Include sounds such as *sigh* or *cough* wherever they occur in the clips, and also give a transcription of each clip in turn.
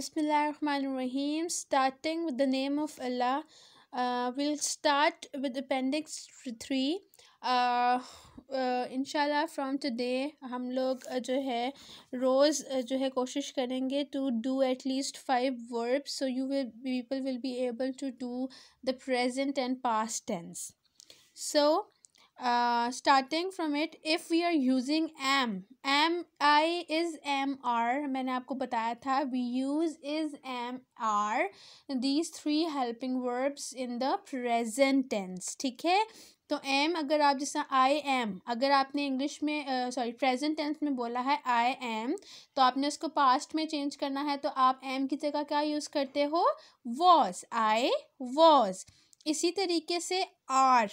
Bismillah rahman rahim Starting with the name of Allah, uh, we'll start with Appendix 3. Uh, uh, inshallah, from today, hum log, jo hai, rose, jo hai, koshish karenge to do at least five verbs so you will, people will be able to do the present and past tense. So, uh, starting from it if we are using am am i is am r मैंने आपको बताया था we use is am are these three helping verbs in the present tense ठीक है तो am अगर आप जैसा I am अगर आपने इंग्लिश में सॉरी प्रेजेंट टेंस में बोला है I am तो आपने उसको पास्ट में चेंज करना है तो आप am की जगह क्या यूज़ करते हो was I was इसी तरीके से are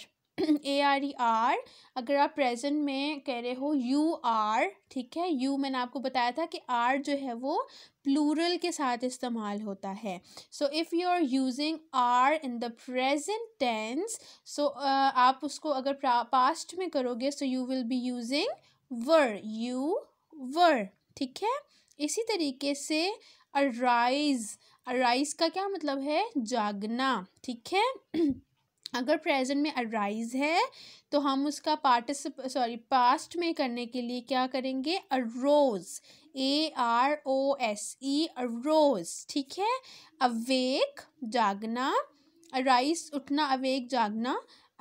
ए आर ई आर अगर आप प्रेजेंट में कह रहे हो यू आर ठीक है यू मैंने आपको बताया था कि आर जो है वो प्लूरल के साथ इस्तेमाल होता है so if you are using are in the present tense so आप उसको अगर पास्ट में करोगे so you will be using were you were ठीक है इसी तरीके से अराइज अराइज का क्या मतलब है जागना ठीक है *clears throat* अगर प्रेजेंट में अराइज है तो हम उसका पार्टिसिप सॉरी पास्ट में करने के लिए क्या करेंगे arose A R O S E e, arose ठीक है अवेक जागना अराइज उठना अवेक जागना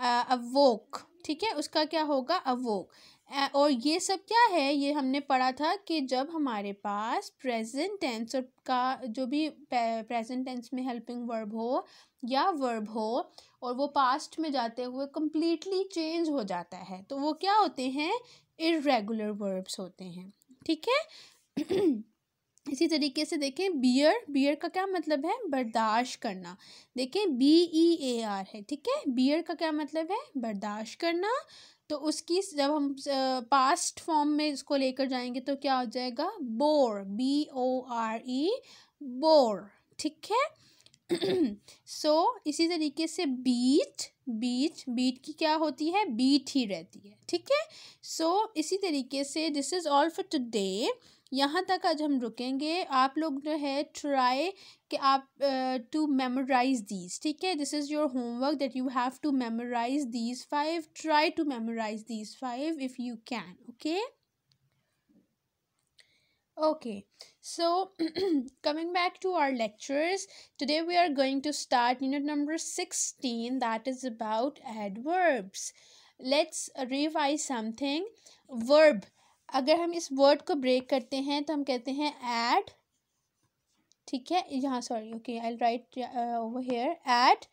अवोक ठीक है उसका क्या होगा अवोक और ये सब क्या है ये हमने पढ़ा था कि जब हमारे पास प्रेजेंट टेंस का जो भी प्रेजेंट टेंस में हेल्पिंग वर्ब हो या वर्ब हो और वो पास्ट में जाते हुए कम्प्लीटली चेंज हो जाता है तो वो क्या होते हैं इरेगुलर वर्ब्स होते हैं ठीक है *clears throat* इसी तरीके से देखें बियर बियर का क्या मतलब है बर्दाश्त करना देखें बी ई ए आर है ठीक है बियर का क्या मतलब है बर्दाश्त करना तो उसकी जब हम पास्ट फॉर्म में इसको लेकर जाएंगे तो क्या हो जाएगा bore B O R E bore ठीक है सो *clears throat* so, इसी तरीके से बीट बीट बीट की क्या होती है बीट ही रहती है ठीक है सो so, इसी तरीके से this is all for today यहाँ तक आज हम रुकेंगे आप लोग जो है ट्राई कि आप टू मेमोराइज दीज ठीक है this is your homework that you have to memorise these five try to memorise these five if you can okay okay so coming back to our lectures today we are going to start unit number sixteen that is about adverbs let's revise something verb अगर हम इस word को break करते हैं तो हम कहते हैं ऐड ठीक है यहाँ sorry okay I write over here add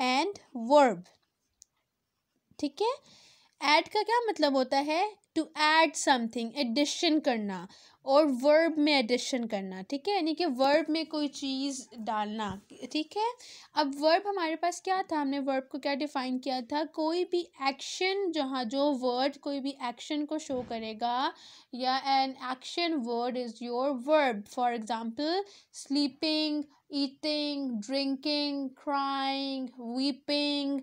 and verb ठीक है ऐड का क्या मतलब होता है टू ऐड समथिंग एडिशन करना और वर्ब में एडिशन करना ठीक है यानी कि वर्ब में कोई चीज़ डालना ठीक है अब वर्ब हमारे पास क्या था हमने वर्ब को क्या डिफ़ाइन किया था कोई भी एक्शन जहाँ जो वर्ड कोई भी एक्शन को शो करेगा या an action word is your verb for example sleeping eating drinking crying weeping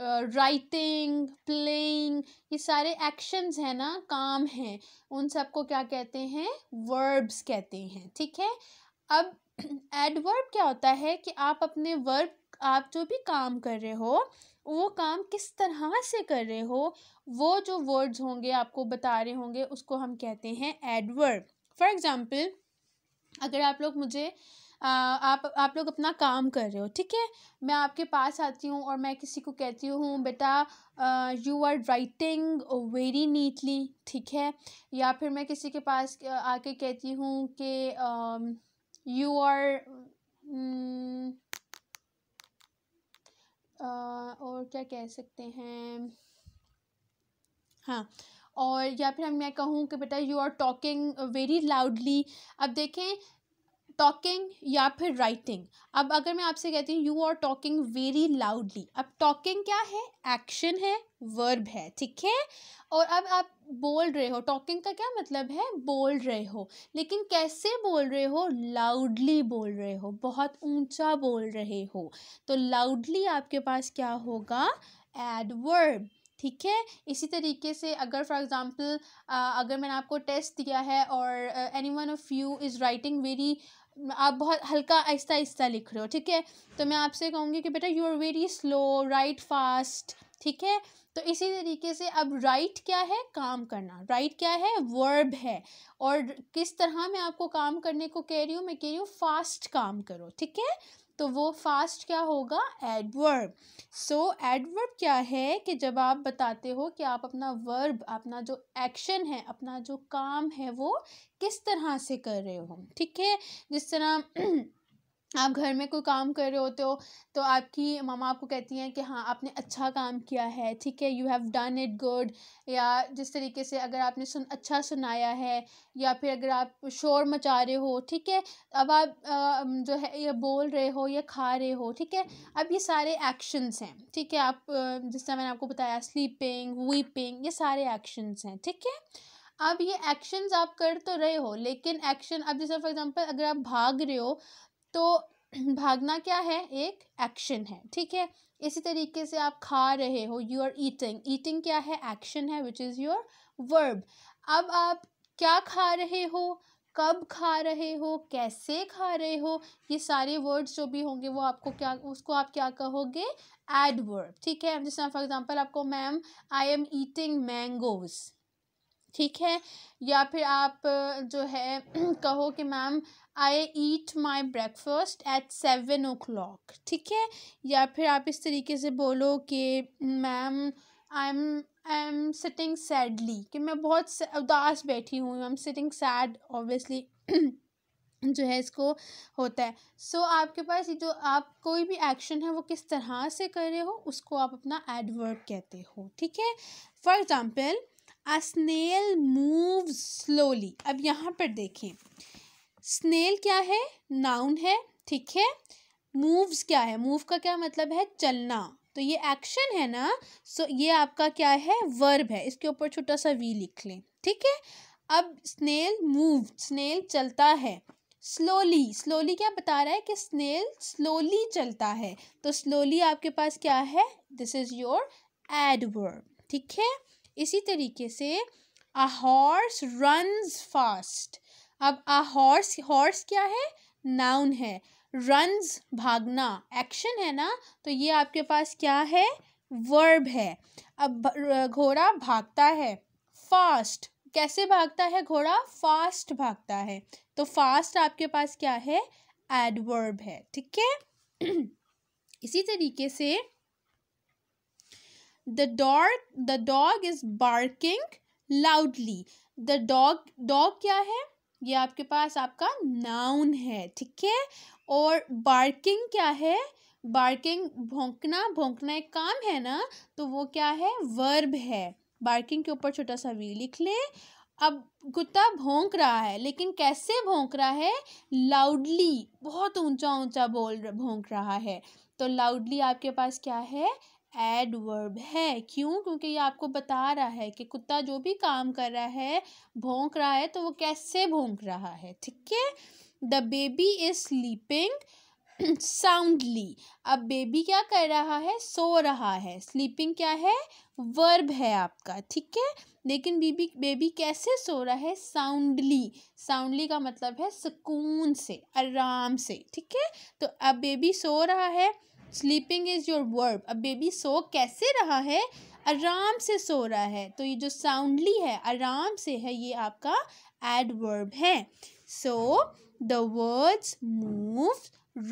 writing playing ये सारे एक्शंस हैं ना काम हैं उन सबको क्या कहते हैं वर्ब्स कहते हैं ठीक है अब एडवर्ब *clears throat* क्या होता है कि आप अपने वर्ब आप जो भी काम कर रहे हो वो काम किस तरह से कर रहे हो वो जो वर्ड्स होंगे आपको बता रहे होंगे उसको हम कहते हैं एडवर्ब फॉर एग्ज़ाम्पल अगर आप लोग मुझे आप आप लोग अपना काम कर रहे हो ठीक है मैं आपके पास आती हूँ और मैं किसी को कहती हूँ बेटा you are writing very neatly ठीक है या फिर मैं किसी के पास आके कहती हूँ कि यू आर हम्म, और क्या कह सकते हैं हाँ और या फिर मैं कहूँ कि बेटा you are talking very loudly अब देखें टॉकिंग या फिर राइटिंग अब अगर मैं आपसे कहती हूँ you are talking very loudly अब टॉकिंग क्या है एक्शन है वर्ब है ठीक है और अब आप बोल रहे हो टॉकिंग का क्या मतलब है बोल रहे हो लेकिन कैसे बोल रहे हो लाउडली बोल रहे हो बहुत ऊंचा बोल रहे हो तो लाउडली आपके पास क्या होगा एडवर्ब ठीक है इसी तरीके से अगर फॉर एग्ज़ाम्पल अगर मैंने आपको टेस्ट दिया है और any one of you is writing very आप बहुत हल्का आहिस्ता आहिस्ता लिख रहे हो ठीक है तो मैं आपसे कहूँगी कि बेटा you are very slow right fast ठीक है तो इसी तरीके से अब राइट क्या है काम करना राइट क्या है वर्ब है और किस तरह मैं आपको काम करने को कह रही हूँ मैं कह रही हूँ फास्ट काम करो ठीक है तो वो फास्ट क्या होगा एडवर्ब सो एडवर्ब क्या है कि जब आप बताते हो कि आप अपना वर्ब अपना जो एक्शन है अपना जो काम है वो किस तरह से कर रहे हो ठीक है जिस तरह *clears throat* आप घर में कोई काम कर रहे होते हो तो आपकी मामा आपको कहती हैं कि हाँ आपने अच्छा काम किया है ठीक है you have done it good या जिस तरीके से अगर आपने सुन अच्छा सुनाया है या फिर अगर आप शोर मचा रहे हो ठीक है अब आप आ, जो है या बोल रहे हो या खा रहे हो ठीक है अब ये सारे एक्शंस हैं ठीक है आप जिस तरह मैंने आपको बताया स्लीपिंग वीपिंग ये सारे एक्शंस हैं ठीक है अब ये एक्शंस आप कर तो रहे हो लेकिन एक्शन अब जैसे फॉर एग्जांपल अगर आप भाग रहे हो तो *clears throat* भागना क्या है एक एक्शन है ठीक है इसी तरीके से आप खा रहे हो यू आर ईटिंग ईटिंग क्या है एक्शन है विच इज़ योर वर्ब अब आप क्या खा रहे हो कब खा रहे हो कैसे खा रहे हो ये सारे वर्ड्स जो भी होंगे वो आपको क्या उसको आप क्या कहोगे एडवर्ब ठीक है जैसे फॉर एग्जांपल आपको ma'am I am eating mangoes ठीक है या फिर आप जो है *clears throat* कहो कि ma'am I eat my breakfast at seven o'clock ठीक है या फिर आप इस तरीके से बोलो कि ma'am I am I am sitting sadly कि मैं बहुत उदास बैठी हूँ I am sitting sad obviously जो है इसको होता है सो so, आपके पास ये जो आप कोई भी एक्शन है वो किस तरह से कर रहे हो उसको आप अपना एडवर्ड कहते हो ठीक है for example a snail move slowly अब यहाँ पर देखें स्नेल क्या है नाउन है ठीक है मूव्स क्या है मूव का क्या मतलब है चलना तो ये एक्शन है ना सो ये आपका क्या है वर्ब है इसके ऊपर छोटा सा वी लिख लें ठीक है अब स्नेल मूव स्नेल चलता है स्लोली स्लोली क्या बता रहा है कि स्नेल स्लोली चलता है तो स्लोली आपके पास क्या है दिस इज़ योर एडवर्ब ठीक है इसी तरीके से अ हॉर्स रनस फास्ट अब अ हॉर्स हॉर्स क्या है नाउन है रनस भागना एक्शन है ना तो ये आपके पास क्या है वर्ब है अब घोड़ा भागता है फास्ट कैसे भागता है घोड़ा फास्ट भागता है तो फास्ट आपके पास क्या है एडवर्ब है ठीक है *clears throat* इसी तरीके से the dog the dog is barking loudly the dog dog क्या है ये आपके पास आपका noun है ठीक है और barking क्या है barking भोंकना भोंकना एक काम है ना तो वो क्या है verb है barking के ऊपर छोटा सा वी लिख ले अब कुत्ता भोंक रहा है लेकिन कैसे भोंक रहा है लाउडली बहुत ऊंचा ऊंचा बोल भोंक रहा है तो लाउडली आपके पास क्या है एडवर्ब है क्यों क्योंकि ये आपको बता रहा है कि कुत्ता जो भी काम कर रहा है भोंक रहा है तो वो कैसे भोंक रहा है ठीक है the baby is sleeping soundly अब बेबी क्या कर रहा है सो रहा है स्लीपिंग क्या है वर्ब है आपका ठीक है लेकिन बीबी बेबी कैसे सो रहा है साउंडली साउंडली का मतलब है सुकून से आराम से ठीक है तो अब बेबी सो रहा है स्लीपिंग इज़ योर वर्ब अब बेबी सो कैसे रहा है आराम से सो रहा है तो ये जो साउंडली है आराम से है ये आपका एडवर्ब है so the words move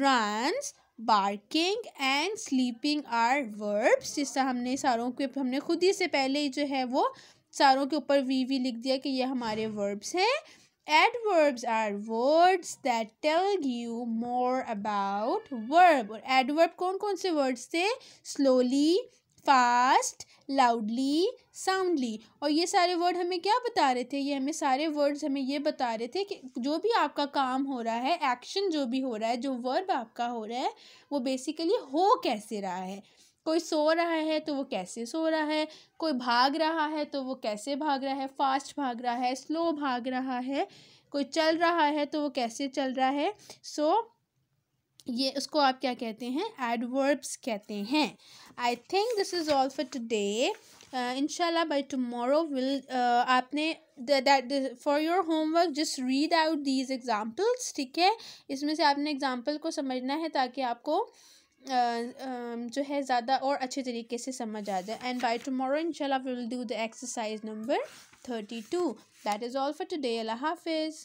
runs barking and sleeping are verbs जिससे हमने सारों के हमने खुद ही से पहले ही जो है वो सारों के ऊपर वी वी लिख दिया कि ये हमारे वर्ब्स हैं adverbs are words that tell you more about verb और एडवर्ब कौन कौन से वर्ड्स थे स्लोली फास्ट लाउडली साउंडली और ये सारे वर्ड हमें क्या बता रहे थे ये हमें सारे वर्ड्स हमें ये बता रहे थे कि जो भी आपका काम हो रहा है एक्शन जो भी हो रहा है जो वर्ब आपका हो रहा है वो बेसिकली हो कैसे रहा है कोई सो रहा है तो वो कैसे सो रहा है कोई भाग रहा है तो वो कैसे भाग रहा है फास्ट भाग रहा है स्लो भाग रहा है कोई चल रहा है तो वो कैसे चल रहा है सो so, ये उसको आप क्या कहते हैं एडवर्ब्स कहते हैं I think this is all for today इनशाला बाई टमोरो विल आपने that for your homework just read out these examples ठीक है इसमें से आपने एग्ज़ाम्पल को समझना है ताकि आपको जो है ज़्यादा और अच्छे तरीके से समझ आ जाए एंड बाई टमोरो इनशाला will do the exercise number thirty two that is all for today अल्लाह हाफिज़